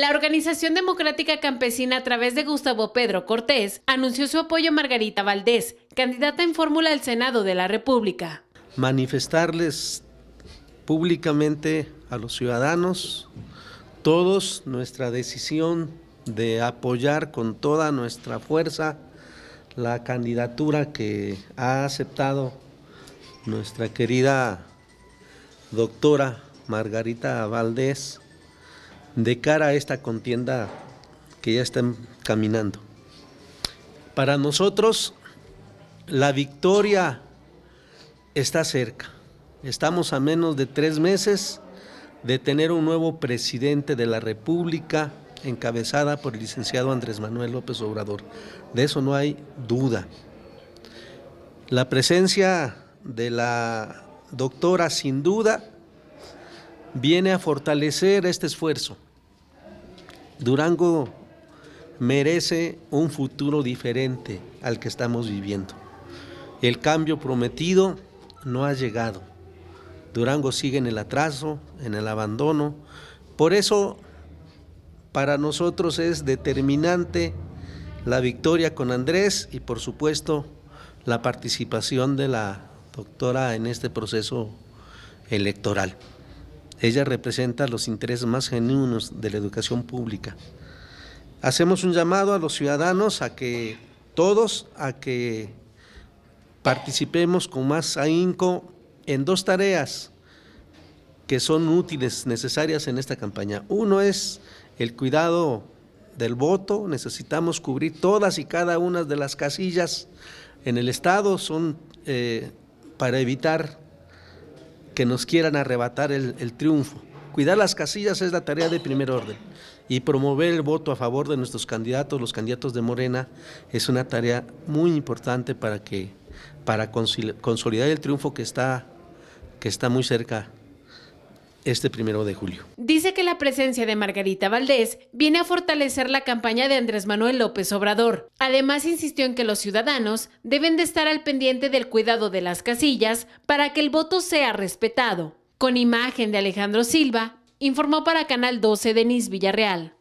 La Organización Democrática Campesina a través de Gustavo Pedro Cortés anunció su apoyo a Margarita Valdés, candidata en fórmula al Senado de la República. Manifestarles públicamente a los ciudadanos todos nuestra decisión de apoyar con toda nuestra fuerza la candidatura que ha aceptado nuestra querida doctora Margarita Valdés de cara a esta contienda que ya están caminando. Para nosotros, la victoria está cerca. Estamos a menos de tres meses de tener un nuevo presidente de la República encabezada por el licenciado Andrés Manuel López Obrador. De eso no hay duda. La presencia de la doctora sin duda viene a fortalecer este esfuerzo Durango merece un futuro diferente al que estamos viviendo. El cambio prometido no ha llegado. Durango sigue en el atraso, en el abandono. Por eso, para nosotros es determinante la victoria con Andrés y, por supuesto, la participación de la doctora en este proceso electoral. Ella representa los intereses más genuinos de la educación pública. Hacemos un llamado a los ciudadanos a que todos, a que participemos con más ahínco en dos tareas que son útiles, necesarias en esta campaña. Uno es el cuidado del voto, necesitamos cubrir todas y cada una de las casillas en el Estado, son eh, para evitar que nos quieran arrebatar el, triunfo. Cuidar las casillas es la tarea de primer orden y promover el voto a favor de nuestros candidatos, los candidatos de Morena, es una tarea muy importante para que para consolidar el triunfo que está que está muy cerca este primero de julio. Dice que la presencia de Margarita Valdés viene a fortalecer la campaña de Andrés Manuel López Obrador. Además, insistió en que los ciudadanos deben de estar al pendiente del cuidado de las casillas para que el voto sea respetado. Con imagen de Alejandro Silva, informó para Canal 12 Denis Villarreal.